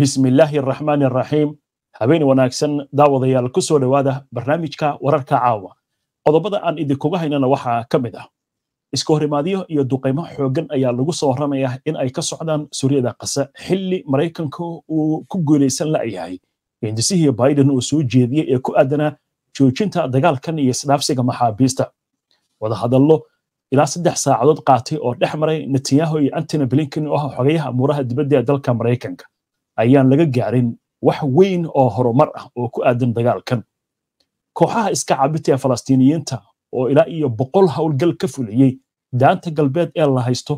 bismillaahi araxmaani araxiim habeen wanaagsan daawadayaal ku soo dhowaada barnaamijka wararka caawa qodobada aan idinkuga haynana waxaa ka mid ah iska horimaadyo iyo duqaymo xooggan ayaa lagu soo warramayaa in ay ka socdaan suuriyada qase xilli maraykanka uu ku guulaysan yahay hindisihii biden uu soo jeediyey ee ku aadanaa joojinta dagaalkan iyo isdhaafsiga maxaabiista wadahadallo ilaa saddex saacadood qaatay oo dhex maray netanyahu iyo antony blinken oo ah xogayaha amuuraha dibadda ee dalka maraykanka ayaan laga gaarin wax weyn oo horumar ah oo ku aadan dagaalkan kooxaha iska cabita ee falastiiniyiinta oo ilaa iyo boqol howlgal ka fuliyey daanta galbeed ee la haysto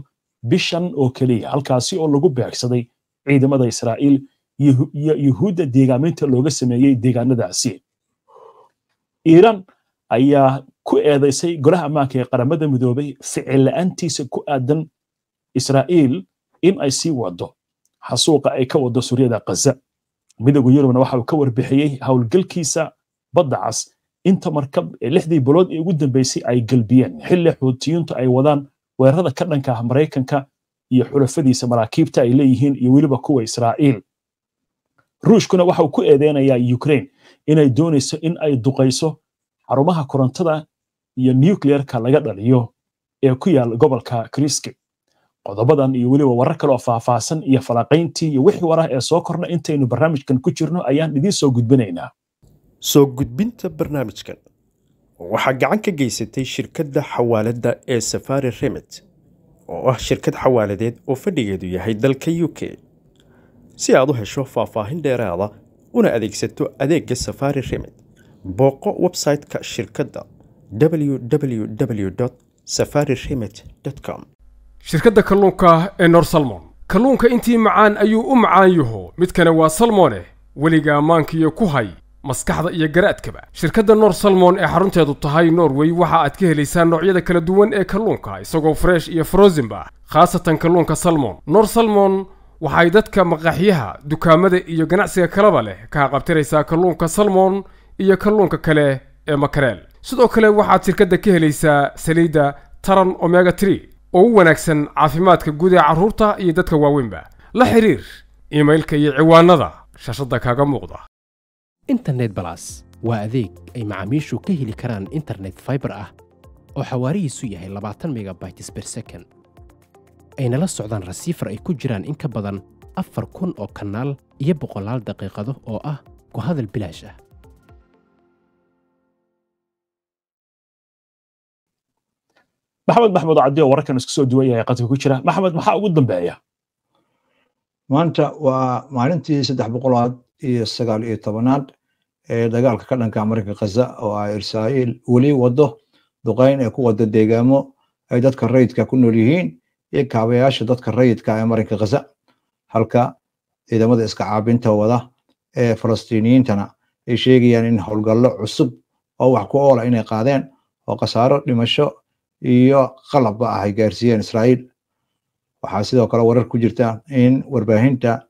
bishan oo keliya halkaasi oo lagu beegsaday ciidamada israa'iil iyo yuhuudda deegaaminta looga sameeyey deegaanadaasi iiraan ayaa ku eedaysay golaha ammaanka ee qaramada midoobay ficil la'aantiisa ku aadan israa'iil in ay sii wado xasuuqa ay ka wado suryada kaza midowga yurubna waxa uu ka warbixiyey howlgalkiisa badda cas inta markab ee lixdii bolood ee ugu dambeysay ay gelbiyeen xilli xuutiyiintu ay wadaan weerarada ka dhanka ah maraykanka iyo xulafadiisa maraakiibta ay leeyihiin iyo weliba kuwa israa'iil ruushkuna waxa uu ku eedeynayaa ukrain inay doonayso in ay duqayso xarumaha korontada iyo nucleerka laga dhaliyo ee ku yaal gobolka kriski qodobadan iyo weliba warar kale oo faahfaahsan iyo falaqayntii iyo wixii warah ee soo korna intaynu barnaamijkan ku jirno ayaan idiin soo gudbinaynaa soo gudbinta barnaamijkan waxaa gacan ka geysatay shirkadda xawaaladda ee safari remit oo ah shirkad xawaaladeed oo fadhigeedu yahay dalka u k si aad u hesho faahfaahin dheeraada una adeegsato adeegga safari remit booqo website shirkadda www safari remit com shirkadda kalluunka ee nor salmon kalluunka intii macaan ayuu u macaan yaho midkana waa salmoneh weliga ammaankiiyo ku hay maskaxda iyo garaadkaba shirkadda nor salmon ee xarunteedu tahay norway waxa aad ka helaysaa noocyada kala duwan ee kalluunka isagoo fresh iyo frozenba khaasatan kalluunka salmon nor salmon waxay dadka maqaxyaha dukaamada iyo ganacsiga kalaba leh ka qabtiraysaa kalluunka salmon iyo kalluunka kale ee makareel sidoo kale waxaad shirkadda ka helaysaa saliidda taran omega tree oo wanaagsan caafimaadka guud ee carruurta iyo dadka waaweynba la xiriir iimailka iyo ciwaanada shaashadda kaaga muuqda internet balas waa adeeg ay macaamiishu ka heli karaan internet faibar ah oo xawaarihiisu yahay labaatan megabytes ber second ayna la socdaan rasiifar ay ku jiraan in ka badan afar kun oo kanaal iyo boqolaal daqiiqado oo ah ku hadal bilaash ah maxamed maxmed cabdi oo wararkan isku soo duwan yahay ku jira maxamed maxaa ugu dambeeya maanta waa maalintii saddex boqolaad iyo sagaal iyo tobanaad ee dagaalka ka dhanka marinka khaza oo ay israa'iil weli waddo duqeyn ee ku wada deegaamo ay dadka rayidka ku nool yihiin iyo kaabayaasha dadka rayidka ee marinka khaza halka ciidamada iska caabinta wada ee falastiiniyiintana ay sheegayaan in howlgallo cusub oo wax ku oola ah inay qaadeen oo khasaaro dhimasho iyo qalabba ahay ay gaarsiiyeen israa'iil waxaa sidoo kale warar ku jirta in warbaahinta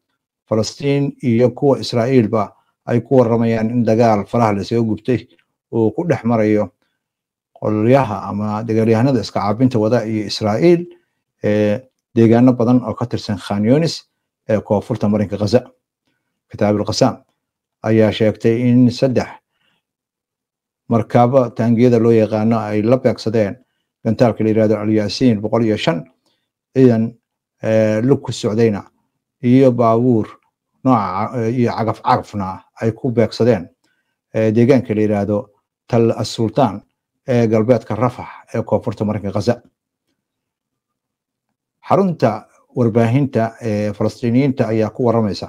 falastiin iyo kuwa israa'iilba ay ku waramayaan in dagaal faraha lasoo gubtay uu ku dhex marayo qolyaha ama dagaalyahanada iska caabinta wada iyo israa'iil deegaano badan oo ka tirsan khanyunis ee koonfurta marinka khaza kitaabil khasam ayaa sheegtay in saddex markaba taangiyada loo yaqaano ay la beegsadeen gantaalka la yirahdo alyaasiin boqol iyo shan ciidan eh, lug ku socdayna iyo baabuur nooca eh, iyo cagaf cagafna ay ku beegsadeen eh, deegaanka la yiraahdo tal asultaan ee galbeedka rafax ee koonfurta marinka khaza xarunta warbaahinta ee falastiiniyiinta ayaa ku waramaysa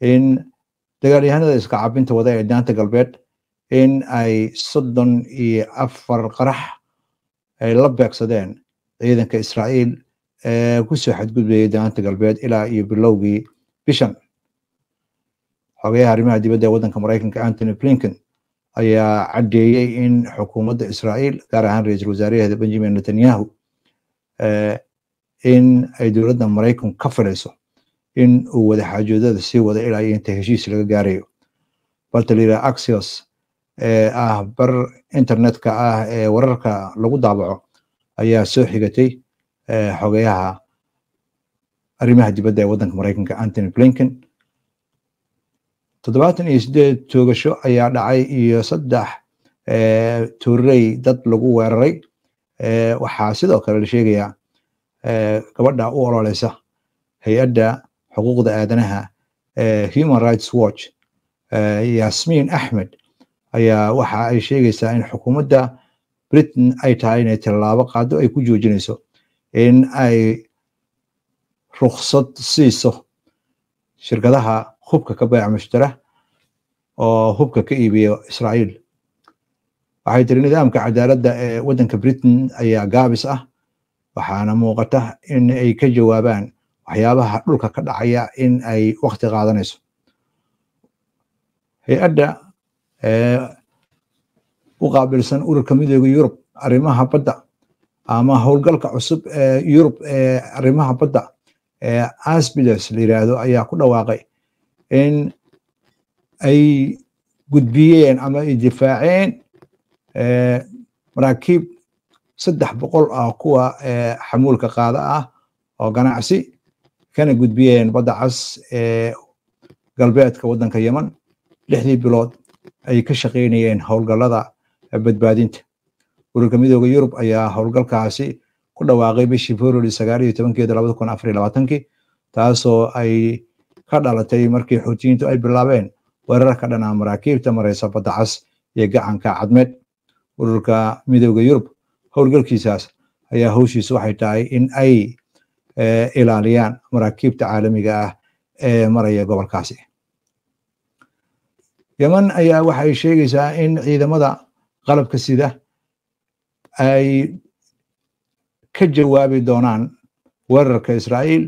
in dagaalyahanada iska cabinta wada ee daanta galbeed in ay soddon iyo afar qarax ay la beegsadeen ciidanka israa'iil ee kusoo xadgudbayay daanta galbeed ilaa iyo bilowgii bishan xogayaha arrimaha dibadda ee waddanka maraykanka antony blinken ayaa caddeeyey in xukuumadda israa'iil gaar ahaan ra-iisul wasaaraheeda benjamin netanyahu in ay dowladda maraykanku ka filayso in uu wadaxaajoodada sii wada ilaa iyo inta heshiis laga gaarayo balta la yidhaha axios ah bar internetka ah ee wararka lagu daabaco ayaa soo xigatay xogeyaha arrimaha dibadda ee waddanka maraykanka antony blinkin toddobaatan iyo sideed toogasho ayaa dhacay iyo saddex tuurey dad lagu weeraray waxaa sidoo kale la sheegayaa gabadha u ololeysa hay-adda xuquuqda aadanaha human rights watch yasmiin axmed ayaa waxa ay sheegaysaa in xukuumadda britain ay tahay inay tilaabo qaado ay ku joojinayso in ay ruksad siiso shirkadaha hubka ka baayac mushtara oo hubka ka iibiyo israa'iil waxay tiri nidaamka cadaaladda ee waddanka britain ayaa gaabis ah waxaana muuqata in ay ka jawaabaan waxyaabaha dhulka ka dhacaya in ay wakti qaadanayso hay-adda u qaabilsan ururka midooda yurub arrimaha badda ama howlgalka cusub ee yurub ee arrimaha badda ee asbiles la yihaahdo ayaa ku dhawaaqay in ay gudbiyeen ama ay difaaceen maraakiib saddex boqol ah kuwa xamuulka qaada ah oo ganacsi kana gudbiyeen badda cas ee galbeedka waddanka yeman lixdii bilood ay ka shaqaynayeen howlgallada badbaadinta ururka midooda yurub ayaa howlgalkaasi ku dhawaaqay bishii februari sagaal iyo tobankeeda labada kun afar iyo labaatankii taasoo ay ka dhalatay markii xuutiyiintu ay bilaabeen weerar ka dhanaa maraakiibta maraysa badda cas iyo gacanka cadmeed ururka midooda yurub howlgalkiisaas ayaa howshiisu waxay tahay in ay eh, ilaaliyaan maraakiibta caalamiga ah ee maraya gobolkaasi yeman ayaa waxay sheegaysaa in ciidamada qalabka sida ay ka jawaabi doonaan weerarka israa'iil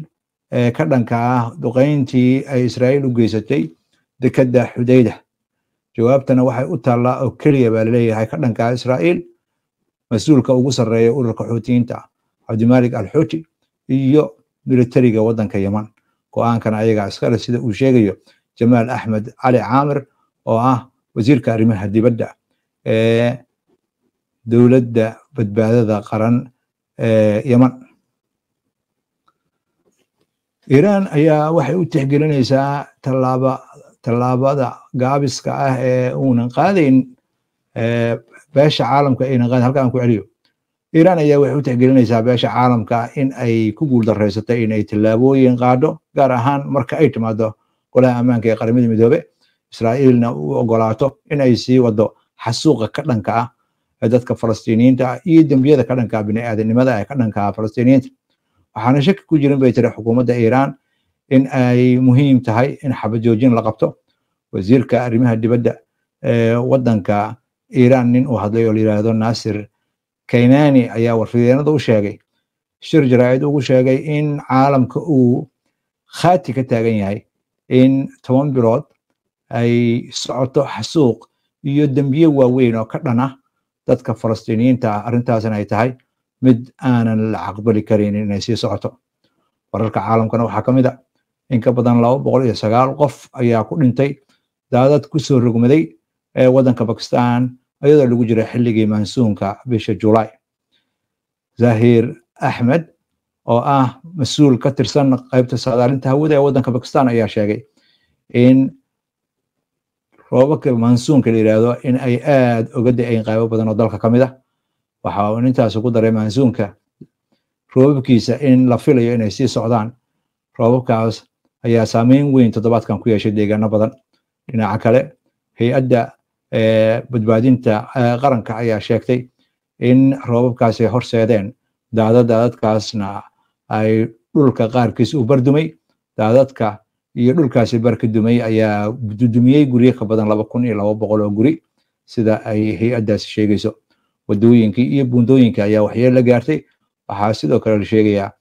ee ka dhanka ah duqayntii ay israa'iil u geysatay dekedda xudayda jawaabtana waxay u taallaa oo keliya baa laleeyahay ka dhanka ah israa'iil mas-uulka ugu sarreeya ururka xuutiyiinta cabdimaalik alxuuti iyo militariga waddanka yeman aankana ayaga askale sida uu sheegayo jamaal axmed cali caamir oo ah wasiirka arrimaha dibadda ee dowladda badbaadada qaran ee yeman iran ayaa waxay u tixgelinaysaa tallaaba tallaabada gaabiska ah ee uunan qaadayn beesha caalamka aynan qaadayn halka aan ku celiyo iran ayaa waxay u tixgelinaysaa beesha caalamka in ay ku guuldarraysatay in ay tallaabooyin qaadho gaar ahaan marka ay timaado golaha ammaanka ee qaramada midoobe israa'iilna u ogolaato inay sii wado xasuuqa ka dhanka ah ee dadka falastiiniyiinta ah iyo dembiyada ka dhankaa ah, bini'aadanimada ee ka dhankaa ah falastiiniyiinta waxaana shaki ku jirin bay tiri xukuumadda iiraan in ay muhiim tahay in xabajoojin la qabto wasiirka arrimaha dibadda ee waddanka iiraan nin uu hadlay oo la yidhaahdo naasir kaynani ayaa warfidyeenada u sheegay shir jaraa'id ugu sheegay in caalamka uu khaati ka taagan yahay in toban bilood ay socoto xasuuq iyo dembiye waaweyn oo ka dhana dadka falastiiniyiinta ah arrintaasina ay tahay mid aanan la caqbali karin inay sii socoto wararka caalamkana waxaa ka mid a in ka badan laba boqol iyo sagaal qof ayaa ku dhintay daadad ku soo rogmaday ee waddanka bakistan iyadoo lagu jira xilligii mansuunka bisha julaay zahir axmed oo ah mas-uul ka tirsan qaybta saadaalinta hawada ee waddanka bakistan ayaa sheegay in abubakr mansuunka la yidhaahdo in ay aad uga da-ayn qaybo badan oo dalka kamid a ah. waxa uu nintaasi ku daray mansuunka roobabkiisa in la filayo inay sii socdaan roobabkaas ayaa saameyn weyn toddobaadkan ku yeeshay deegaano badan dhinaca kale hay-adda eh, badbaadinta eh, qaranka ayaa sheegtay in roobabkaasi horseedeen daadad daadadkaasna ay dhulka qaarkiis u bardumay daadadka iyo dhulkaasi barka dumay ayaa dumiyey guryo ka badan laba kun iyo laba boqol oo guri sida ay hay-addaasi sheegayso wadooyinkii iyo buundooyinka ayaa waxyeel la gaartay waxaa sidoo kale la sheegayaa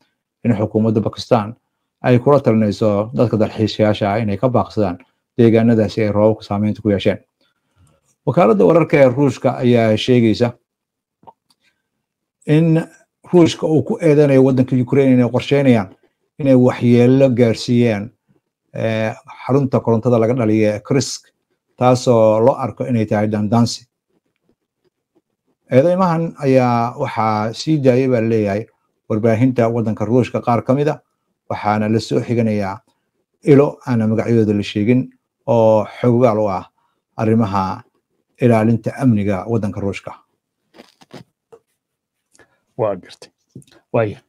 in xukuumadda bakistan ay kula talinayso dadka dalxiisayaasha ah inay ka baaqsadaan deegaanadaasi ay roobabka saameynta ku yeesheen wakaaladda wararka ee ruushka ayaa sheegaysa in ruushka uu ku eedanayo waddanka ukrain inay qorsheynayaan inay waxyeello gaarsiiyaan xarunta korontada laga dhaliya krisk taasoo loo arko inay tahay dandansi eedeymahan ayaa waxaa sii daayay baa leeyahay warbaahinta waddanka ruushka qaar ka mid a waxaana lasoo soo xiganayaa ilo aana magacyadooda la sheegin oo xoogaal u ah arrimaha ilaalinta amniga waddanka ruushka waa gartay waaya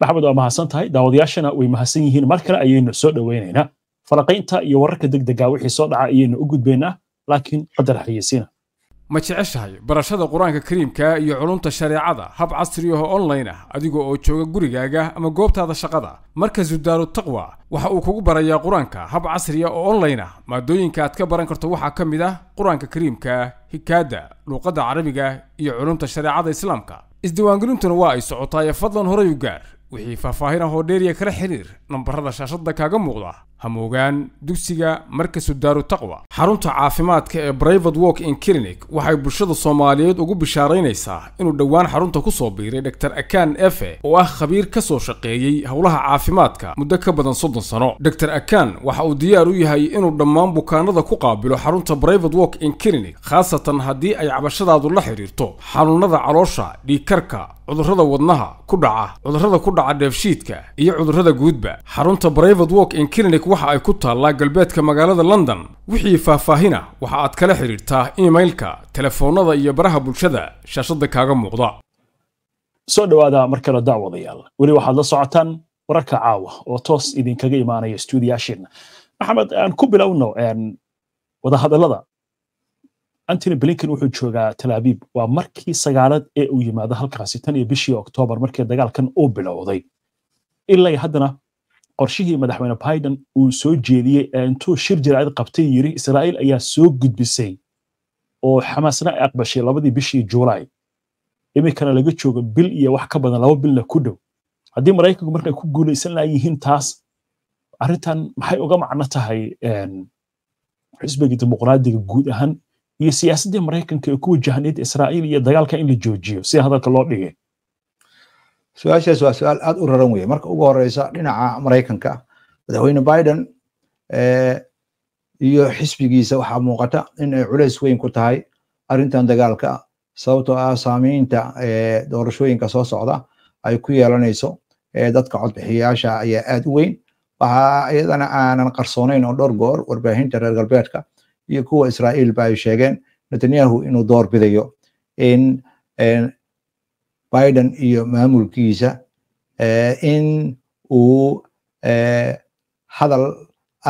maxamed waa mahadsan tahay daawadayaashana way mahadsan yihiin mar kale ayaynu soo dhoweynaynaa falanqaynta iyo wararka degdega wixii soo dhaca ayaynu u gudbaynaa laakiin qadar xayeysiina ma jeceshahay barashada qur-aanka kariimka iyo culumta shareecada hab casri ah oo online ah adiga oo jooga gurigaaga ama goobtaada shaqada markasu daaru taqwa waxa uu kugu barayaa qur-aanka hab casriya ah oo online ah maadooyinka aad ka baran karto waxaa ka mid ah qur-aanka kariimka hikaada luuqadda carabiga iyo culumta shareecada islaamka isdiiwaangelintuna waa ay socotaa ee fadlan horay u gaar wixii faahfaahin ah oo dheeriya kala xiriir nambarada shaashadda kaaga muuqda hamoogaan dugsiga markasu daaru taqwa xarunta caafimaadka ee brivate walk in clinic waxay bulshada soomaaliyeed ugu bishaaraynaysaa inuu dhowaan xarunta ku soo biiray dhotor akan efe oo ah khabiir ka soo shaqeeyey howlaha caafimaadka muddo ka badan soddon sano dhotor akan waxa uu diyaar u yahay inuu dhammaan bukaanada ku qaabilo xarunta brivate work in clinic khaasatan haddii ay cabashadaadu la xidhiirto xanuunada caloosha dhiikarka cudurrada wadnaha ku dhaca cudurrada ku dhaca dheefshiidka iyo cudurrada guudba xarunta brivate walk in clinic celcelik waxa ay ku taallaa galbeedka magaalada london wixii faahfaahina waxa aad kala xidhiidhtaa imailka telefoonnada iyo baraha bulshada shaashadda kaaga muuqda soo dhowaada mar kale daawadayaal weli waxaad la socotaan wararka caawa oo toos idinkaga imaanaya stuudiyaashiina maxamed aan ku bilowno wadahadalada antony blinkin wuxuu joogaa talaabiib waa markii sagaalad ee uu yimaado halkaasi tan iyo bishii oktoobar markii dagaalkan uu bilowday ilaa haddana qorshihii madaxweyne biden uu soo jeediyey ee intuu shir jiraad qabtay yiri israa'iil ayaa soo gudbisay oo xamaasna ay aqbashay labadii bishii juulaay iminkana laga joogo bil iyo wax ka badan laba bilna ku dhow haddii maraykanku markay ku guulaysan yihiin taas arrintan maxay uga macno tahay xisbiga dimuqraadiga guud ahaan iyo siyaasaddii maraykanka ee ku wajahaneed israa'iil iyo dagaalka in la joojiyo si hadalka loo dhigay su-aashaas waa su-aal aad u raran weye marka ugu horeysa dhinaca maraykanka madaxweyne biden eh, iyo xisbigiisa waxaa muuqata inay culays weyn ku tahay arrintan dagaalka sababtoo ah saamaynta eh, doorashooyinka soo socda ay ku yeelanayso eh, dadka codbixiyayaasha ayaa aad u weyn waxaa iyadana aanan qarsoonayn oo dhowr goor warbaahinta reer galbeedka iyo kuwa israa'iilba ay sheegeen netanyahu inuu door bidayo in biden iyo maamulkiisa eh, in uu eh, hadal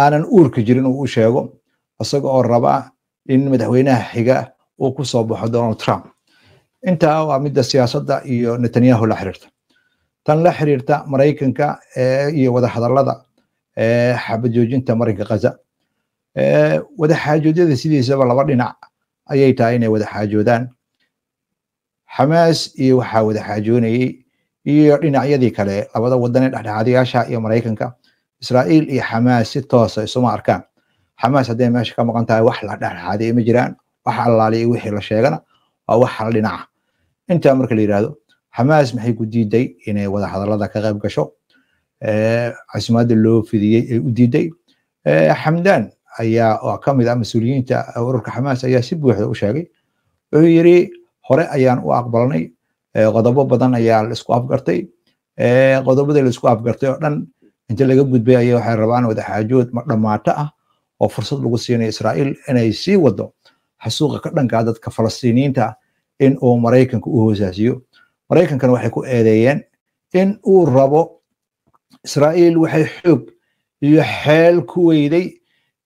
aanan uurka jirin uu u sheego isaga oo raba in madaxweynaha xiga uu ku soo baxo donald trump intaa waa midda siyaasadda iyo netanyahu la xiriirta tan la xiriirta maraykanka eh, iyo wadahadallada xabadjoojinta marinka kaza wadaxaajoodyada sidiisaba laba dhinac ayay tahay inay wadaxaajoodaan xamaas iyo waxaa wada xaajoonayey iyo dhinacyadii kale labada wadan dhexdhexaadayaasha iyo maraykanka israa'iil iyo xamaas si toosa isuma arkaan xamaas hadday meesha ka maqan tahay wax la dhexdhexaadiyay ma jiraan wax allaaliya wixii la sheegana waa wax hal dhinaca intaa marka la yidhaahdo xamaas maxay ku diiday inay wada ka qayb gasho casimaadda loo fidiyey ee u diiday xamdaan ayaa oo ka mid ah mas-uuliyiinta ururka xamaas ayaa si buuxda u sheegay wuxuu yidhi hore ayaan u aqbalnay eh, qodobo badan ayaa laisku afgartay eh, qodobadii laisku afgartay oo dhan inta laga gudbay aya waxay rabaan wadaxaajood dhamaato ah oo fursad lagu siinayo israa'iil inay sii wado xasuuqa ka dhankaa dadka falastiiniyiinta in uu maraykanka u hoosaasiyo maraykankana waxay ku eedeeyeen in uu rabo israa'iil waxay xoog iyo xeel ku weyday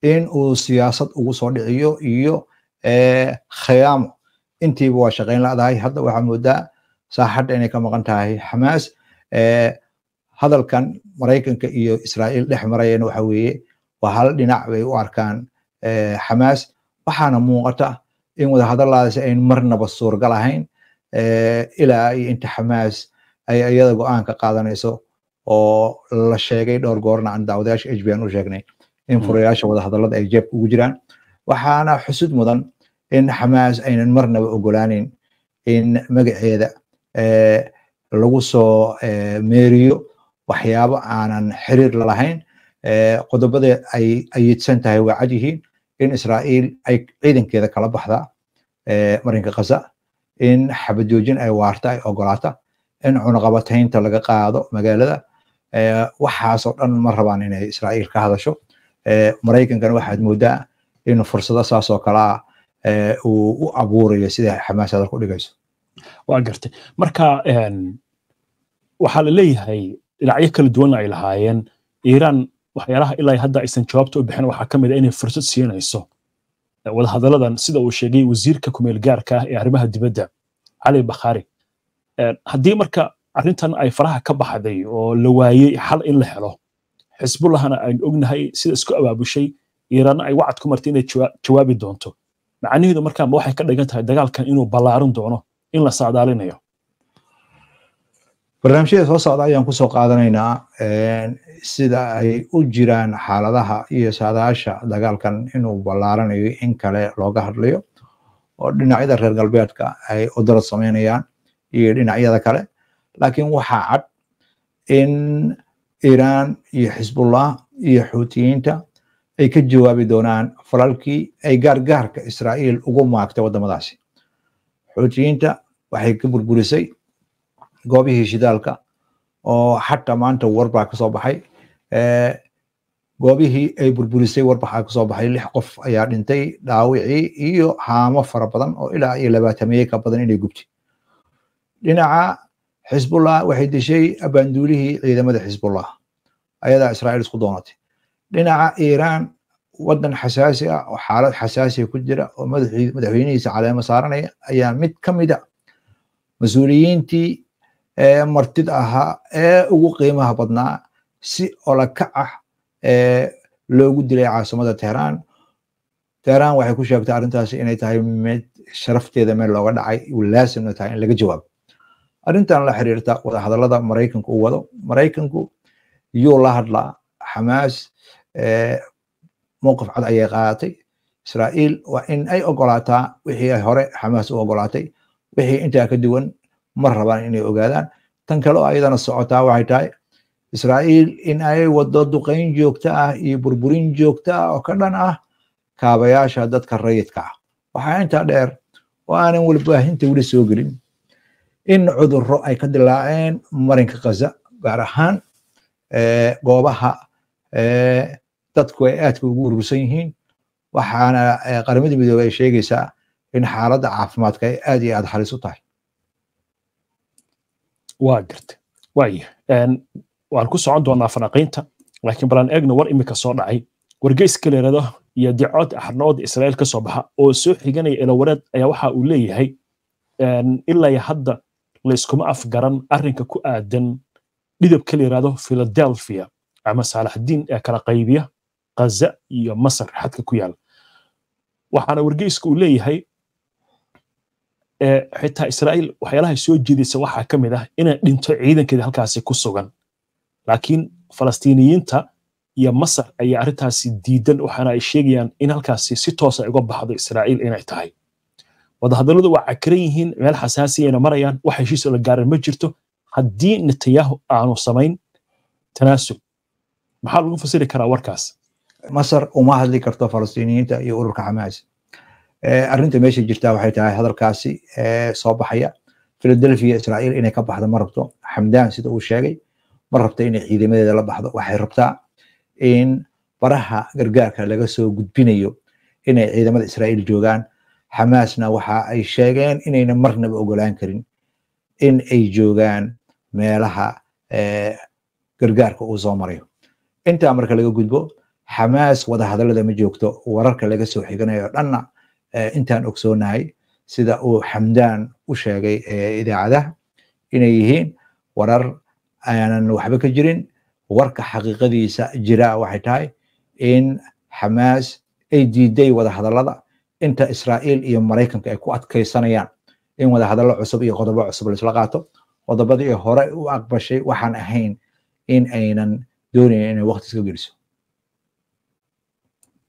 in uu siyaasad ugu soo dhiciyo iyo eh, khiyaamo intiiba waa shaqayn ladahay hadda waxaa moodaa saaxadda inay ka maqan tahay xamaas hadalkan maraykanka iyo israa'iil dhex marayana waxa weeye waa hal dhinac bay u arkaan xamaas waxaana muuqata in wadahadalladaasi ayn marnaba suurgal ahayn ilaa iyo inta xamaas ay iyada go'aanka qaadanayso oo la sheegay dhowr goorna aan daawadayaasha h b an u sheegnay mm. in furayaasha wadahadalada ay jeebka ugu jiraan waxaana xusud mudan in xamaas aynan marnaba ogolaanin in magaceeda eh, lagu soo eh, meeriyo waxyaabo aanan xiriir lahayn eh, qodobada ay ayidsan tahay waa cad yihiin in israa'iil ay ciidankeeda kala baxda marinka khaza in xabajoojin ay waarta ay ogolaata in cunaqabataynta laga qaado magaalada waxaasoo dhan ma rabaan inay israa'iil ka hadasho maraykankana waxaad moodaa in fursado saasoo kalaa uu u abuurayo sida xamaasha dalku dhigayso waa gartay marka waxaa la leeyahay dhinacyo kala duwan ay lahaayeen iiraan waxyaalaha ilaa hadda aysan jawaabta u bixin waxaa ka mid a ah inay fursad siinayso wadahadalladan sida uu sheegay wasiirka kumeelgaarka ah ee arrimaha dibadda cali bakhaari haddii marka arrintan ay faraha ka baxday oo la waayey xal in la helo xisbullahana aan ognahay sida isku abaabushay iiraanna ay wacad ku martay inay jawaabi doonto macnaheedu markaanba waxay ka dhigan tahay dagaalkan inuu ballaarin doono in la saadaalinayo barnaamijyada soo socda ayaan kusoo qaadanaynaa sida ay u jiraan xaaladaha iyo saadaasha dagaalkan inuu ballaaranayo in kale looga hadlayo oo dhinacyada reer galbeedka ay u darad samaynayaan iyo dhinacyada kale laakiin waxaa cad in iiraan iyo xisbullah iyo xuutiyiinta ay ka jawaabi doonaan falalkii ay gaargaarka israa'iil ugu maagtay wadamadaasi xuutiyiinta waxay ka burburisay goobihii shidaalka oo xataa maanta war baa kasoo baxay goobihii ay burburisay war kasoo baxay lix qof ayaa dhintay dhaawicii iyo haamo fara badan oo ilaa iyo labaatameeye ka badan inay gubtay dhinaca xisbullah waxay dishay abaanduulihii ciidamada xisbullah ayadaa israa'iil isku doonatay dhinaca iiraan waddan xasaasi ah oo xaalad xasaasiya ku jira oo madaxweynihiisa caleemo saaranaya ayaa mid ka mid a ah mas-uuliyiintii ee martid ahaa ee ugu qiimaha badnaa si olakac ah ee loogu dilay caasimada teheraan teheraan waxay ku sheegtay arrintaasi inay tahay mid sharafteeda meel looga dhacay uu laasimna tahay in laga jawaabo arrintan la xiriirta wadahadallada maraykanku u wado maraykanku yuu la hadlaa xamaas Eh, mowqif cad ayay qaadatay israa'iil waa in ay ogolaataa wixii hore xamaas u ogolaatay wixii intaa ka duwan ma rabaan inay ogaadaan tan kale oo ayadana socotaa waxay tahay israa'iil in ay waddo duqayn joogto ah iyo burburin joogto ah oo ka dhan ah kaabayaasha dadka rayidka ah waxaa intaa dheer oo aanan walbaahinta weli soo gelin in cudurro ay ka dilaaceen marinka kaza gaar ahaan eh, goobaha Eh, dadku ay aadka ugu urursan yihiin waxaana eh, qaramada midoobe ay sheegaysaa in xaaladda caafimaadka ay aad iyo aad xalis u tahay waa garta waaya waan ku socon doonaa fanaqiinta laakiin balaan eegno war imika soo dhacay wargeyska leerado iyo dicood axrnooda israa'iil ka soo baxa oo soo xiganaya elowareed ayaa waxa uu leeyahay ilaa hadda layskuma afgaran arrinka ku aadan dhidab ka la yidhahdo philadelphia ama saalaxdiin ee kala qaybiya ghaza iyo masar xadka ku yaala waxaana wargeyska uu leeyahay xitaa israa'iil waxyaalahay soo jiidaysa waxaa ka mid ah inay dhinto ciidankeeda halkaasi ku sugan laakiin falastiiniyiinta iyo masar ayaa arrintaasi diidan waxaana ay sheegayaan in halkaasi si toosa ah uga baxdo israa'iil inay tahay wadahadalladu waa cakiran yihiin meel xasaasiyayna marayaan wax heshiis la gaaran ma jirto haddii netanyahu aanu samayn tanaasub maxaa lagu fasiri karaa warkaas masar uma hadli karto falastiiniyiinta iyo ururka xamaas eh, arrinta meesha jirtaa waxay tahay hadalkaasi eh, soo baxaya philadelphia israa'iil inay ka baxdo ma rabto xamdaan sida uu sheegay ma rabta inay ciidamadeeda la baxdo waxay rabtaa in baraha gargaarka laga soo gudbinayo inay ciidamada israa'iil joogaan xamaasna waxa ay sheegeen inayna marnaba ogolaan karin in ay joogaan meelaha eh, gargaarka uu soo marayo intaa marka laga gudbo xamaas wadahadallada ma joogto wararka laga soo xiganayo dhanna eh, intaan ogsoonahay sida uu xamdaan u sheegay eh, idaacadaha inay yihiin warar aanan waxba ka jirin warka xaqiiqadiisa jiraa waxay tahay in xamaas ay diiday wadahadalada inta israa'iil iyo maraykanka ay ku adkaysanayaan in wadahadallo cusub iyo qodobo cusub laysla qaato qodobadii hore u aqbashay waxaan ahayn in aynan doonaya inay wakti iska geliso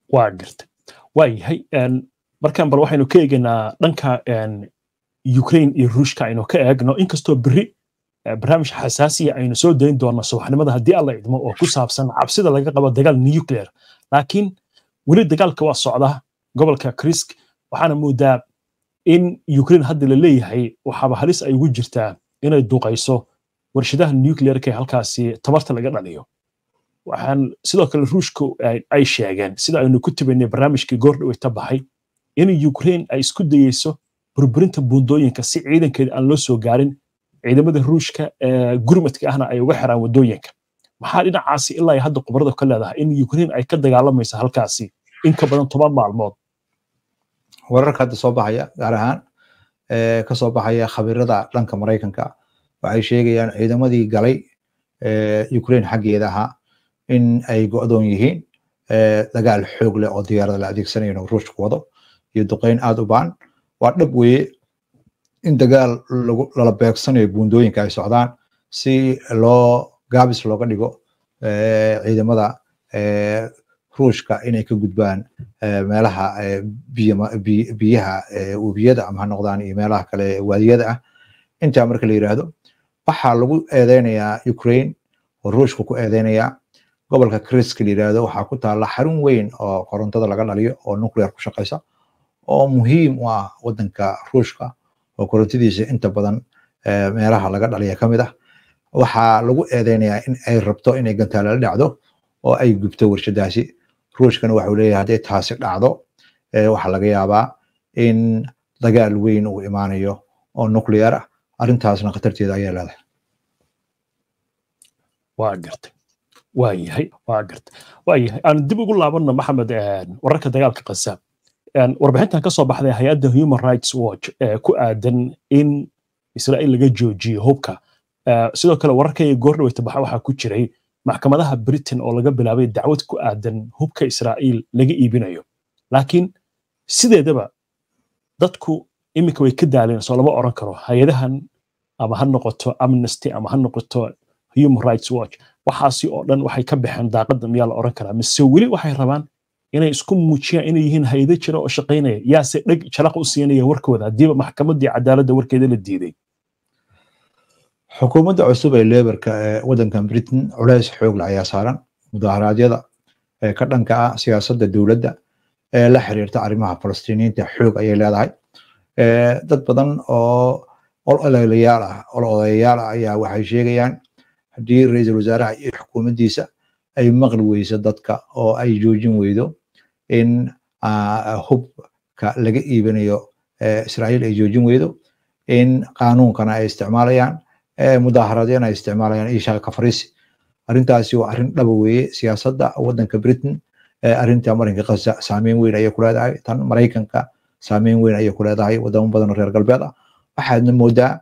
waa garta waayahay markan bal waxaynu ka eegaynaa dhanka ukraine iyo ruushka aynu ka eegno inkastoo beri barnaamij xasaasiya aynu soo dayn doona subaxnimada haddii alla idmo oo ku saabsan cabsida laga qabo dagaal nuclear laakiin weli dagaalka waa socda gobolka krisk waxaana moodaa in ukraine hadda la leeyahay waxaaba halis ay ugu jirtaa inay duqayso warshadaha nuclearka ee halkaasi tamarta laga dhaliyo waxaan sidoo kale ruushku ay sheegeen sida aynu ku tabaynay barnaamijkii goordhaweyta baxay in ukraine ay isku dayeyso burburinta buundooyinka si ciidankeeda aan loo soo gaarin ciidamada ruushka eh, gurmadka ahna ay uga xiraan wadooyinka maxaa dhinacaasi ilaa ay hadda khubarada ka leedahay in ukrain ay ka dagaalamaysa halkaasi in ka badan toban maalmood wararka hadda soo baxaya gaar ahaan eh, ka soo baxaya khabiirada dhanka maraykanka waxay sheegayaan ciidamadii galay eh, ukrain xaggeeda ahaa in ay go-doon yihiin eh, dagaal xoog leh oo diyaarada la adeegsanayo inuu ruushku wado iyo duqeyn aad u baan waa dhab weeye in dagaal lala beegsanayo buundooyinka ay socdaan si loo gaabis looga dhigo eh, ciidamada eh, ruushka inay ka gudbaan meelaha biyaha webiyada ama ha noqdaan iyo meelaha kale waadiyada ah intaa marka la yiraahdo waxaa lagu eedeynayaa ukraine oo ruushka ku eedeynayaa gobolka kriska la yirahdo waxaa ku taala xarun weyn oo korontada laga dhaliyo oo nuclear ku shaqaysa oo muhiim u ah wadanka ruushka oo korontadiisa inta badan eh, meelaha laga dhaliya ka ah waxaa lagu eedeynayaa in ay rabto inay gantaalala dhacdo oo ay gubto warshadaasi ruushkana waxuu leeyahay hadday taasi dhacdo eh, waxaa laga yaabaa in dagaal weyn uu imaanayo oo nuclear ah arrintaasna khatarteeda ayaa leedahay waa gartay waayahay waa garta waayahay aan dib ugu laabanno maxamed wararka dagaalka qasaab warbixintan ka baxday hay-adda human rights watch ee ku aadan in israa'iil laga joojiyo hubka sidoo kale wararkaiyo goordhaweyta baxa waxaa ku jiray maxkamadaha britain oo laga bilaabay dacwad ku aadan hubka israa'iil laga iibinayo laakiin sideedaba dadku iminka way ka daaleen soo lama oran karo hay-adahan ama ha noqoto amnesty ama ha noqoto human rights watch waxaasi oo dhan waxay ka baxeen daaqadda miyaa la oran karaa mise weli waxay rabaan inay isku muujiyaan inay yihiin haydo jira oo shaqaynaya yaase dheg jaraq u siinaya warkooda haddiiba maxkamaddii cadaaladda warkeeda la diiday xukuumadda cusub ee leberka ee waddankan britain culays xoog leh ayaa saaran mudaharaadyada ee ka dhanka ah siyaasadda dowladda ee la xiriirta arrimaha falastiiniyiinta xoog ayay leedahay dad badan oo ol ololeyaal ah ol ah ayaa waxay sheegayaan haddii ra-iisul wasaaraha iyo xukuumaddiisa ay maqli weyso dadka oo ay joojin weydo in ah, hubka laga iibinayo eh, israa'iil ay joojin weydo in qaanuunkana ay isticmaalayaan eh, mudaaharadeen ay isticmaalayaan iyo shaqa fariisi arrintaasi waa arrin dhaba weeye siyaasadda waddanka britain eh, arrinta marinka gaza saameyn weyn ayay ku leedahay tan maraykanka saameyn weyn ayay ku leedahay wadamo badan oo reer galbeed ah waxaadna moodaa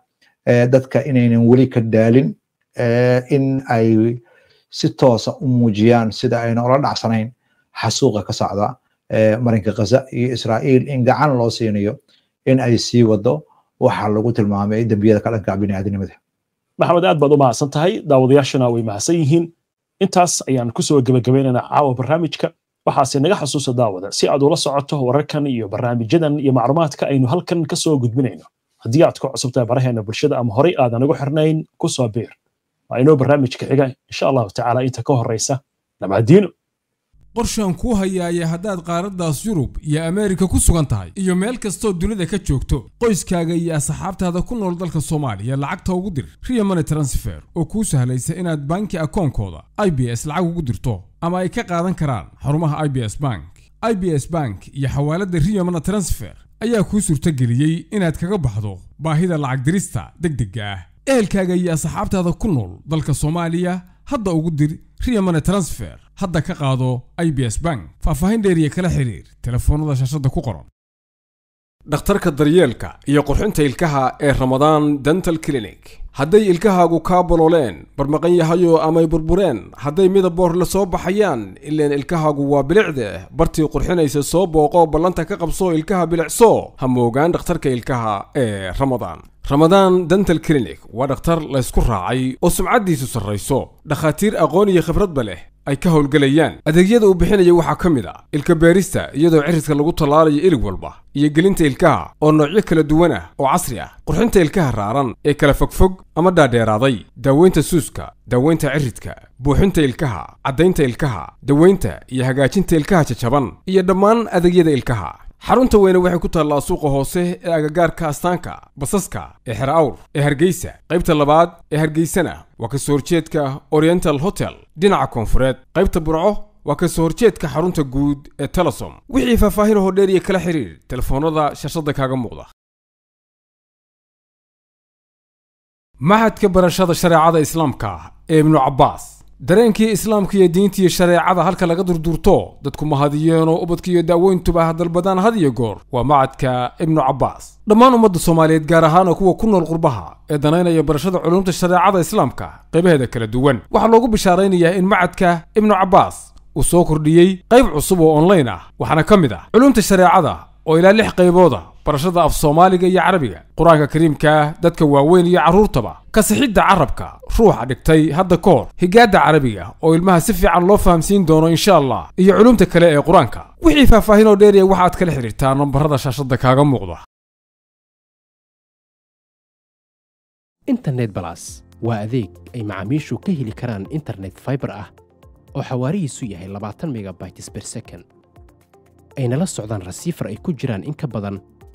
dadka inaynan weli ka daalin Eh, in ay si toosa u muujiyaan sida ayna ula dhacsanayn xasuuqa ka socda eh, marinka khaza iyo israa'iil in gacan loo siinayo in ay sii wado waxaa lagu tilmaamay dembiyada ka dhanka bini'aadanimada maxamed aad baad u mahadsan tahay daawadayaashana way mahadsan yihiin intaas ayaan kusoo gebagabeynaynaa caawa barnaamijka waxaase naga xasuusa daawada si aad ula socoto wararkan iyo barnaamijyadan iyo macluumaadka aynu halkan kasoo gudbinayno haddii aad ku cusubtahay baraheena bulshada ama horey aadan ugu xirnayn kusoo biir waa inoo barnaamijka xiga insha allahu tacaala inta ka horraysa nabcadiino qorshaan kuu hayaaye haddaad qaaraddaas yurub iyo ameerika ku sugan tahay iyo meel kastoo dunida ka joogto qoyskaaga iyo asxaabtaada ku nool dalka soomaaliya lacagta ugu dir riya money transfer oo kuu sahlaysa inaad banki akoonkooda i b s lacag ugu dirto ama ay ka qaadan karaan xarumaha i b s bank i b s bank iyo xawaaladda riya money transfer ayaa kuu suurtageliyey inaad kaga baxdo baahida lacag dirista deg degga ah ehelkaaga iyo asxaabtaada ku nool dalka soomaaliya hadda ugu dir riyamane transfer hadda ka qaado i b s bank faahfaahin dheeriya kala xiriir telefoonada shaashadda ku qoran dhakhtarka daryeelka iyo qurxinta ilkaha ee ramadaan dental clinic hadday ilkahaagu kaa bololeen barmaqan yahayoo amay burbureen hadday midaboor la soo baxayaan ileen ilkahaagu waa bilicde bartii qurxinaysa soo booqoo ballanta ka qabso ilkaha bilicsoo ha moogaan dhakhtarka ilkaha ee ramadaan ramadaan dental clinic waa dhakhtar la laysku raacay oo sumcaddiisu sarrayso dhakhaatiir aqoon iyo khibradba leh ay ka howlgelayaan adeegyada uu bixinaya waxaa ka mid a ilka beerista iyadoo cirridka lagu tallaalayo ilig walba iyo gelinta ilkaha oo noocyo kala duwan ah oo casri ah qurxinta ilkaha raaran ee kala fogfog ama dhaadheeraaday daaweynta suuska daaweynta ciridka buuxinta ilkaha caddaynta ilkaha daweynta iyo hagaajinta ilkaha jajaban iyo dhammaan adeegyada ilkaha xarunta weyne waxay ku taallaa suuqa hoose ee agagaarka astaanka basaska ee xer awr ee hargeysa qaybta labaad ee hargeysana waa kasoo horjeedka oriental hotel dhinaca koonfureed qaybta burco waa kasoo horjeedka xarunta guud ee telesom wixii faahfaahin dheer dheeriya kala xidhiir telefoonada shashada kaaga muuqda maxadka barashada shareecada islaamka ee ibnu cabaas dareenkii islaamka iyo diinta iyo shareecada halka laga durduurto dadku ma hadiyeenoo ubadka iyo daaweyntuba hadalbadaan had iyo goor waa macadka ibnu cabbaas dhammaan ummadda soomaaliyeed gaar ahaanoo kuwa ku nool qurbaha ee danaynaya barashada culumta shareecada islaamka qaybaheeda kala duwan waxaa loogu bishaaraynayaa in macadka ibnu cabbaas uu soo kordhiyey qayb cusub oo online ah waxaana ka mid ah culumta shareecada oo ilaa lix qaybooda barashada af soomaaliga iyo carabiga qur-aanka kariimkaah dadka waaweyn iyo carruurtaba kasixidda carabka ruuxa dhigtay hadda ka hor higaadda carabiga oo ilmaha si fiican loo fahamsiin doono insha allah iyo culumta kale ee qur-aanka wixii faahfaahin oo dheeriya waxaad kala xidhiirtaa nambarada shaashadda kaaga muuqda internet balas waa adeeg ay macaamiishu ka heli karaan internet fiber ah oo xawaarihiisu yahay labaatan megabytes per second ayna la socdaan rasiifar ay ku jiraan in ka badan